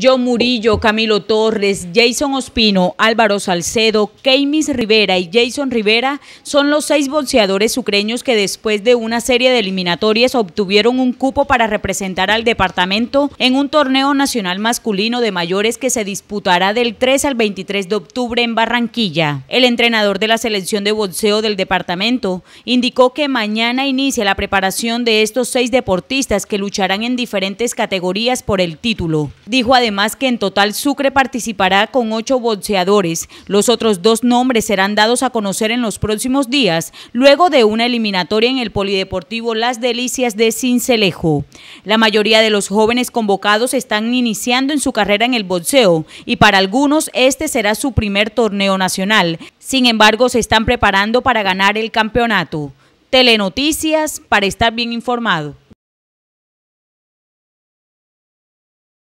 John Murillo, Camilo Torres, Jason Ospino, Álvaro Salcedo, Keimis Rivera y Jason Rivera son los seis boxeadores ucreños que después de una serie de eliminatorias obtuvieron un cupo para representar al departamento en un torneo nacional masculino de mayores que se disputará del 3 al 23 de octubre en Barranquilla. El entrenador de la selección de boxeo del departamento indicó que mañana inicia la preparación de estos seis deportistas que lucharán en diferentes categorías por el título. Dijo además que en total Sucre participará con ocho boxeadores. Los otros dos nombres serán dados a conocer en los próximos días, luego de una eliminatoria en el Polideportivo Las Delicias de Cincelejo. La mayoría de los jóvenes convocados están iniciando en su carrera en el boxeo y para algunos este será su primer torneo nacional. Sin embargo, se están preparando para ganar el campeonato. Telenoticias para estar bien informado.